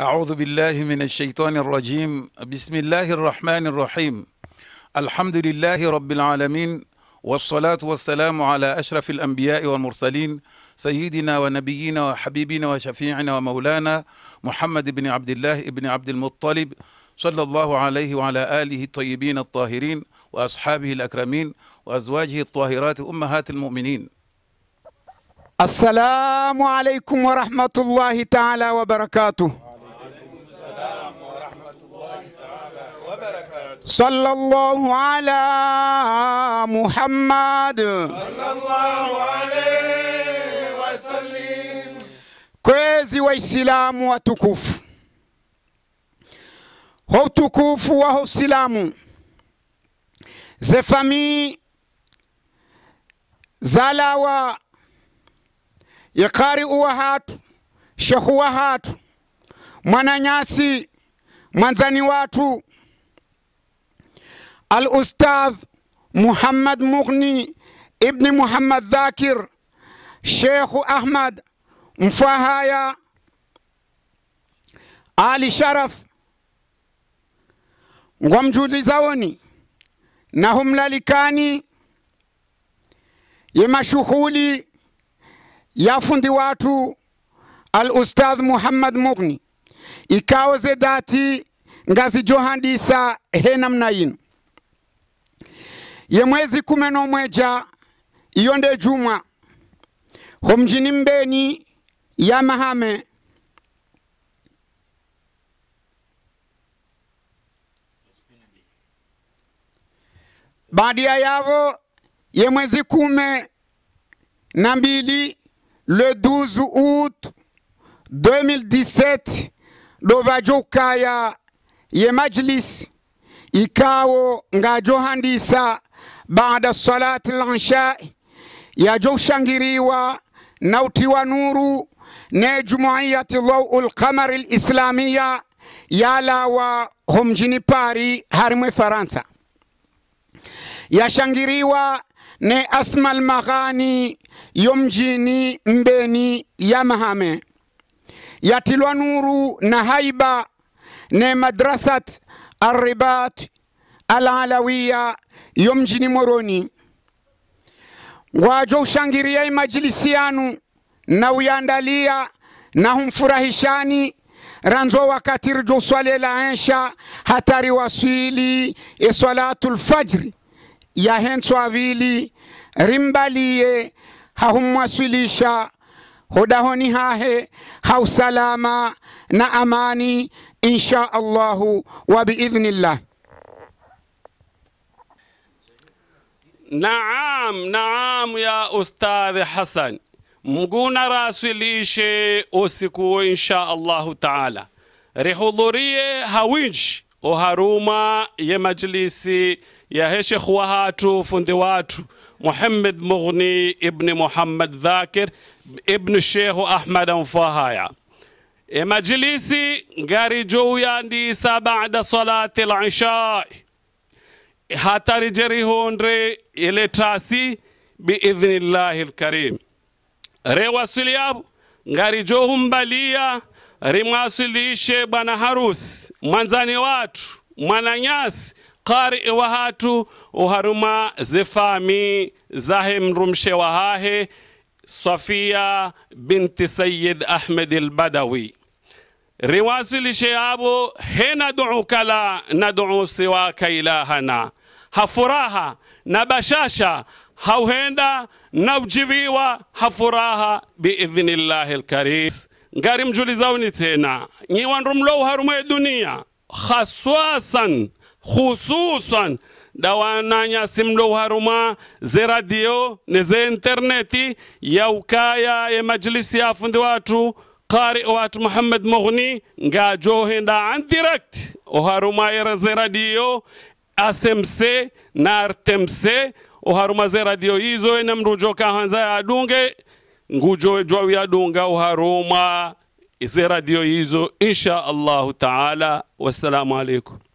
أعوذ بالله من الشيطان الرجيم بسم الله الرحمن الرحيم الحمد لله رب العالمين والصلاة والسلام على أشرف الأنبياء والمرسلين سيدنا ونبينا وحبيبنا وشفيعنا ومولانا محمد بن عبد الله بن عبد المطلب صلى الله عليه وعلى آله الطيبين الطاهرين وأصحابه الأكرمين وأزواجه الطاهرات أمهات المؤمنين السلام عليكم ورحمة الله تعالى وبركاته صلى الله على محمد صلى الله عليه وسلم kwezi waislamu watukufu ho utukufu wa ho usilamu ze famii zalawa yakari'u wa hatu shehu wa hatu mwananyasi mwanzani watu الأستاذ محمد مغني ابن محمد ذاكر شيخ أحمد مفهايا Ali Sharaf ngwamjulizawoni nahumlalikani yemashughuli yafundi watu al ustadh Muhammad Mughni ikaoze dati ngazi johandisa he namna yino ye mwezi kumi nomweja iyo nde jumwa ho mjini mbeni ya mahame badia yavo ye mwezi kume na mbili le 12 août 2017 dovajo ukaya ye majlis ikawo ngajohandisa baada salati lansha yajoshangiriwa ushangiriwa na utiwa nuru ne jumuiyati Dawu lqamari lislamiya yalawa homjini Pari harimwe Faransa yashangiriwa ne asma lmaghani yomjini Mbeni ya Mahame yatilwa nuru na haiba ne madrasat Arribat alaalawiya yo mjini Moroni, wajo ushangiria majilisi yanu na uyandalia na humfurahishani ranzo wakati rijo swale la ensha hatari waswili e salatul fajri ya henso avili rimbalie hahumwaswilisha hodahoni hahe hausalama na amani insha allahu wa biidhnillah نعم نعم يا أستاذ حسن مقونا راسليشي أسكو إن شاء الله تعالى رحضورية هاوينش وهاروما يا مجلسي يا هش اخوهاتو فندواتو محمد مغني ابن محمد ذاكر ابن الشيخ احمد فهايا مجلسي قاري جويا ديسا بعد صلاة العشاء hatari jeri honre ele tasi alkarim re wasiliab ngari humbalia rimwasilishe bwana harusi mwanzani watu mwananyasi qari hatu uharuma zefami zahe mrumshe wahahe safia binti Sayyid ahmed lbadawi riwasilishe abo he naduu kala naduu siwaka ilahana hafuraha na bashasha hauhenda na ujiviwa hafuraha biidhnillahi lkarim ngari mjulizauni tena nyi wandu mlouharumwe dunia khaswasan khususan dawananya simlouharuma ze radio ne ze interneti yaukaya ye majlisi afundi watu qari watu muhammad mughni ngajohenda an direct oharuma yera ze radio ASMC na RTMC uharumaze radio hizo ene mrujoka hanza ya adunge ngujo ya adunga uharuma ize radio hizo insha allahu taala wassalamu alaikum